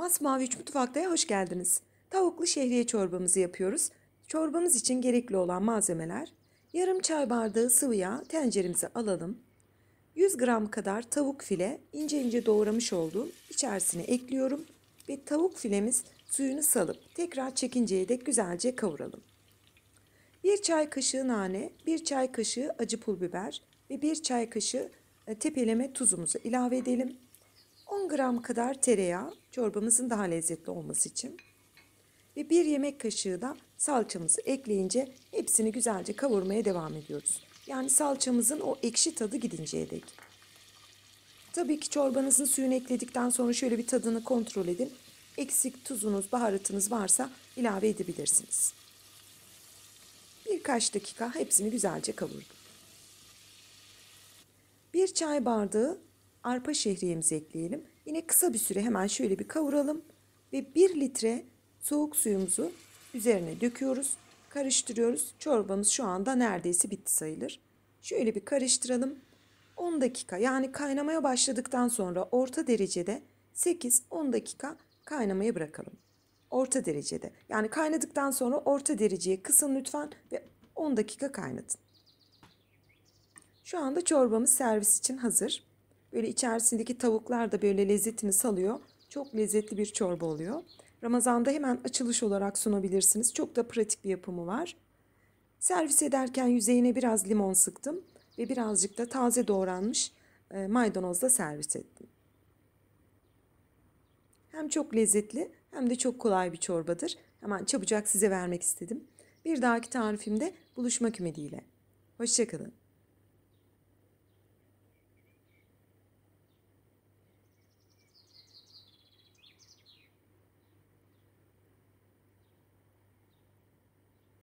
Masmavi Üç Mutfak'ta'ya hoş geldiniz. Tavuklu şehriye çorbamızı yapıyoruz. Çorbamız için gerekli olan malzemeler yarım çay bardağı sıvı yağ tenceremize alalım. 100 gram kadar tavuk file ince ince doğramış olduğum içerisine ekliyorum ve tavuk filemiz suyunu salıp tekrar çekinceye dek güzelce kavuralım. 1 çay kaşığı nane, 1 çay kaşığı acı pul biber ve 1 çay kaşığı e, tepeleme tuzumuzu ilave edelim. 10 gram kadar tereyağı çorbamızın daha lezzetli olması için ve 1 yemek kaşığı da salçamızı ekleyince hepsini güzelce kavurmaya devam ediyoruz. Yani salçamızın o ekşi tadı gidinceye dek. Tabii ki çorbanızın suyunu ekledikten sonra şöyle bir tadını kontrol edin. Eksik tuzunuz, baharatınız varsa ilave edebilirsiniz. Birkaç dakika hepsini güzelce kavurdum. Bir çay bardağı arpa şehriyemizi ekleyelim. Yine kısa bir süre hemen şöyle bir kavuralım ve 1 litre soğuk suyumuzu üzerine döküyoruz. Karıştırıyoruz. Çorbamız şu anda neredeyse bitti sayılır. Şöyle bir karıştıralım. 10 dakika yani kaynamaya başladıktan sonra orta derecede 8-10 dakika kaynamaya bırakalım. Orta derecede. Yani kaynadıktan sonra orta dereceye kısın lütfen ve 10 dakika kaynatın. Şu anda çorbamız servis için hazır. Böyle içerisindeki tavuklar da böyle lezzetini salıyor. Çok lezzetli bir çorba oluyor. Ramazanda hemen açılış olarak sunabilirsiniz. Çok da pratik bir yapımı var. Servis ederken yüzeyine biraz limon sıktım ve birazcık da taze doğranmış e, maydanozla servis ettim. Hem çok lezzetli hem de çok kolay bir çorbadır. Hemen çabucak size vermek istedim. Bir dahaki tarifimde buluşmak ümidiyle. Hoşçakalın.